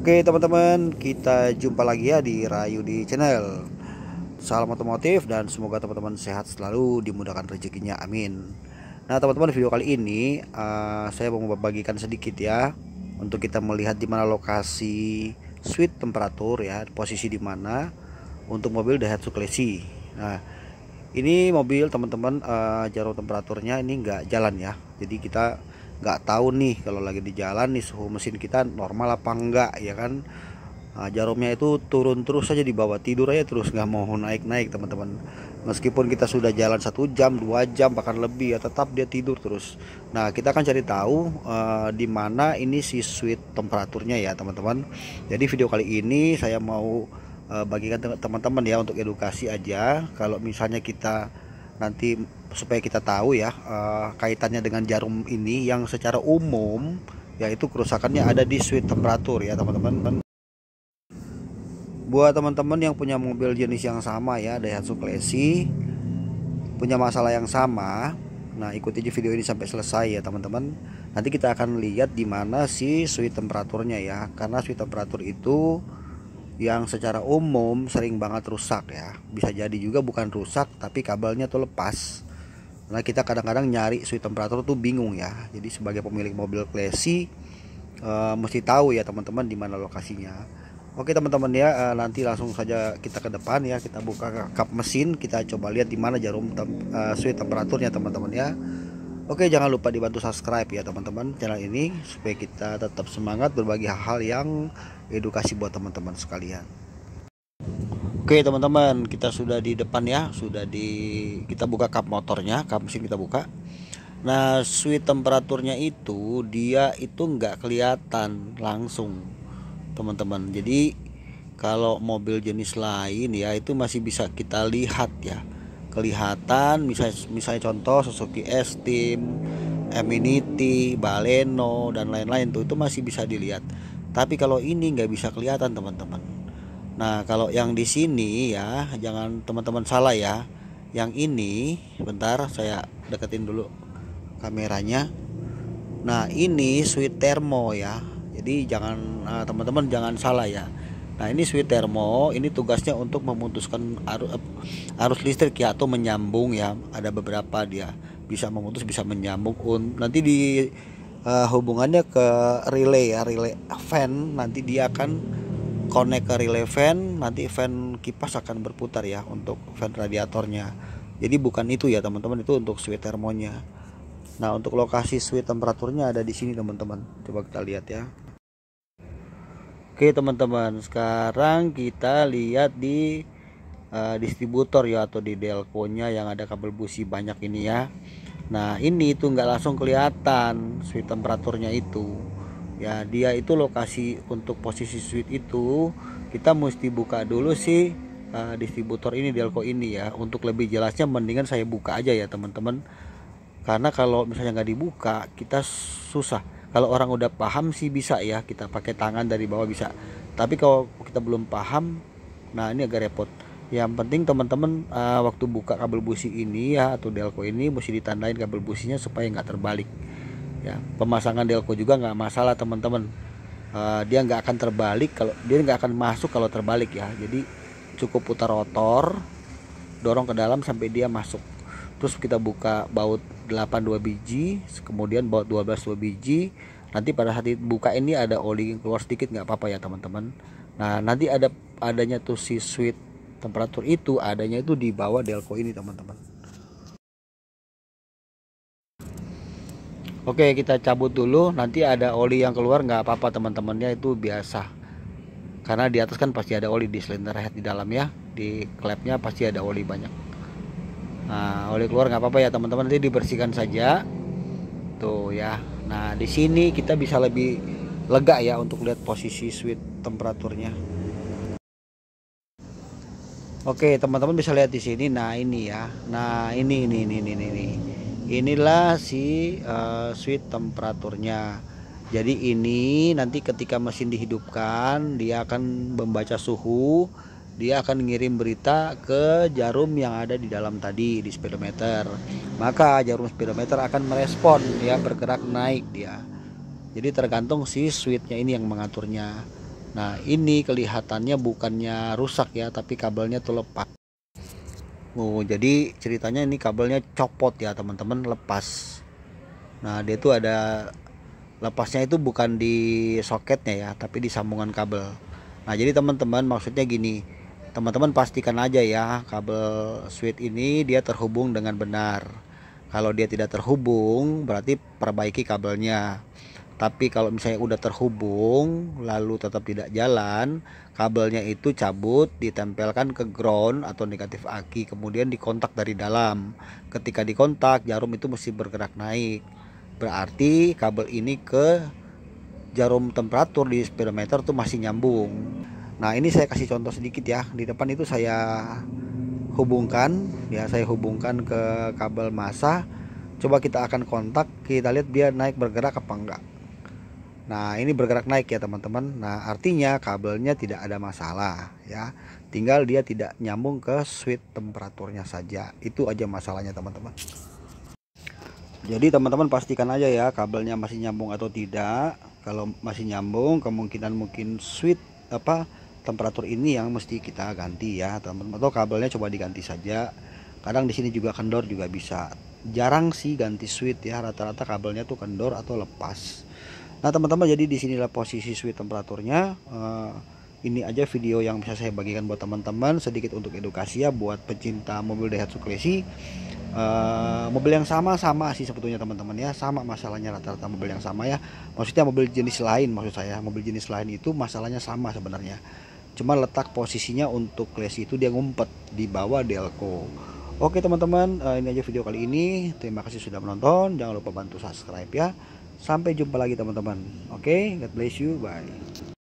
Oke teman-teman, kita jumpa lagi ya di Rayu di channel. Salam otomotif dan semoga teman-teman sehat selalu, dimudahkan rezekinya, amin. Nah teman-teman video kali ini uh, saya mau membagikan sedikit ya untuk kita melihat dimana lokasi sweet temperatur ya, posisi di mana untuk mobil Daihatsu Classy. Nah ini mobil teman-teman uh, eh, jarum temperaturnya ini enggak jalan ya, jadi kita nggak tahu nih kalau lagi di jalan nih suhu mesin kita normal apa enggak ya kan nah, jarumnya itu turun terus saja di bawah tidur aja terus nggak mau naik naik teman-teman meskipun kita sudah jalan satu jam dua jam bahkan lebih ya tetap dia tidur terus nah kita akan cari tahu uh, di mana ini si sweet temperaturnya ya teman-teman jadi video kali ini saya mau uh, bagikan teman-teman ya untuk edukasi aja kalau misalnya kita nanti supaya kita tahu ya uh, kaitannya dengan jarum ini yang secara umum yaitu kerusakannya ada di switch temperatur ya teman-teman buat teman-teman yang punya mobil jenis yang sama ya Daihatsu Classy punya masalah yang sama nah ikuti aja video ini sampai selesai ya teman-teman nanti kita akan lihat di mana si switch temperaturnya ya karena switch temperatur itu yang secara umum sering banget rusak ya bisa jadi juga bukan rusak tapi kabelnya tuh lepas nah kita kadang-kadang nyari switch temperatur tuh bingung ya jadi sebagai pemilik mobil classy uh, mesti tahu ya teman-teman di mana lokasinya oke teman-teman ya uh, nanti langsung saja kita ke depan ya kita buka kap mesin kita coba lihat di mana jarum tem uh, eh, switch temperaturnya teman-teman ya Oke, jangan lupa dibantu subscribe ya teman-teman channel ini supaya kita tetap semangat berbagi hal-hal yang edukasi buat teman-teman sekalian. Oke, teman-teman, kita sudah di depan ya, sudah di kita buka kap motornya, kap mesin kita buka. Nah, switch temperaturnya itu dia itu nggak kelihatan langsung, teman-teman. Jadi kalau mobil jenis lain ya itu masih bisa kita lihat ya kelihatan misalnya misalnya contoh Suzuki S Team, Baleno dan lain-lain tuh itu masih bisa dilihat. Tapi kalau ini nggak bisa kelihatan teman-teman. Nah kalau yang di sini ya jangan teman-teman salah ya. Yang ini bentar saya deketin dulu kameranya. Nah ini sweet thermo ya. Jadi jangan eh, teman-teman jangan salah ya Nah ini sweet thermo ini tugasnya untuk memutuskan arus, arus listrik ya atau menyambung ya. Ada beberapa dia bisa memutus bisa menyambung. Nanti di uh, hubungannya ke relay ya relay fan nanti dia akan connect ke relay fan nanti fan kipas akan berputar ya untuk fan radiatornya. Jadi bukan itu ya teman-teman itu untuk sweet thermonya. Nah untuk lokasi sweet temperaturnya ada di sini teman-teman. Coba kita lihat ya. Oke teman-teman, sekarang kita lihat di uh, distributor ya atau di delkonya yang ada kabel busi banyak ini ya. Nah ini itu nggak langsung kelihatan switch temperaturnya itu. Ya dia itu lokasi untuk posisi switch itu kita mesti buka dulu sih eh, uh, distributor ini delco ini ya. Untuk lebih jelasnya mendingan saya buka aja ya teman-teman. Karena kalau misalnya nggak dibuka kita susah kalau orang udah paham sih bisa ya kita pakai tangan dari bawah bisa tapi kalau kita belum paham nah ini agak repot yang penting teman-teman uh, waktu buka kabel busi ini ya atau delco ini mesti ditandain kabel businya supaya nggak terbalik ya pemasangan delco juga nggak masalah teman-teman uh, dia nggak akan terbalik kalau dia nggak akan masuk kalau terbalik ya jadi cukup putar rotor dorong ke dalam sampai dia masuk terus kita buka baut 8 2 biji kemudian baut 12 2 biji nanti pada saat buka ini ada oli yang keluar sedikit nggak apa-apa ya teman-teman nah nanti ada adanya tuh si sweet temperatur itu adanya itu di bawah delco ini teman-teman oke kita cabut dulu nanti ada oli yang keluar nggak apa-apa teman-temannya itu biasa karena di atas kan pasti ada oli di silinder head di dalam ya di klepnya pasti ada oli banyak nah oli keluar nggak apa-apa ya teman-teman nanti dibersihkan saja tuh ya nah di sini kita bisa lebih lega ya untuk lihat posisi switch temperaturnya Oke teman-teman bisa lihat di sini nah ini ya nah ini ini ini ini ini inilah si uh, eh, switch temperaturnya jadi ini nanti ketika mesin dihidupkan dia akan membaca suhu dia akan ngirim berita ke jarum yang ada di dalam tadi di speedometer maka jarum speedometer akan merespon ya bergerak naik dia jadi tergantung si switchnya ini yang mengaturnya nah ini kelihatannya bukannya rusak ya tapi kabelnya tuh lepas oh jadi ceritanya ini kabelnya copot ya teman-teman lepas nah dia tuh ada lepasnya itu bukan di soketnya ya tapi di sambungan kabel nah jadi teman-teman maksudnya gini teman-teman pastikan aja ya kabel switch ini dia terhubung dengan benar kalau dia tidak terhubung berarti perbaiki kabelnya tapi kalau misalnya udah terhubung lalu tetap tidak jalan kabelnya itu cabut ditempelkan ke ground atau negatif aki kemudian dikontak dari dalam ketika dikontak jarum itu mesti bergerak naik berarti kabel ini ke jarum temperatur di speedometer itu masih nyambung Nah, ini saya kasih contoh sedikit ya. Di depan itu saya hubungkan, ya saya hubungkan ke kabel masa Coba kita akan kontak, kita lihat dia naik bergerak apa enggak. Nah, ini bergerak naik ya, teman-teman. Nah, artinya kabelnya tidak ada masalah ya. Tinggal dia tidak nyambung ke switch temperaturnya saja. Itu aja masalahnya, teman-teman. Jadi teman-teman pastikan aja ya kabelnya masih nyambung atau tidak. Kalau masih nyambung, kemungkinan mungkin switch apa temperatur ini yang mesti kita ganti ya teman-teman atau kabelnya coba diganti saja kadang di sini juga kendor juga bisa jarang sih ganti switch ya rata-rata kabelnya tuh kendor atau lepas nah teman-teman jadi di sinilah posisi switch temperaturnya uh, ini aja video yang bisa saya bagikan buat teman-teman sedikit untuk edukasi ya buat pecinta mobil Daihatsu Classy uh, mobil yang sama-sama sih sebetulnya teman-teman ya sama masalahnya rata-rata mobil yang sama ya maksudnya mobil jenis lain maksud saya mobil jenis lain itu masalahnya sama sebenarnya cuma letak posisinya untuk Classy itu dia ngumpet di bawah Delco Oke teman-teman eh, ini aja video kali ini terima kasih sudah menonton jangan lupa bantu subscribe ya sampai jumpa lagi teman-teman oke God bless you bye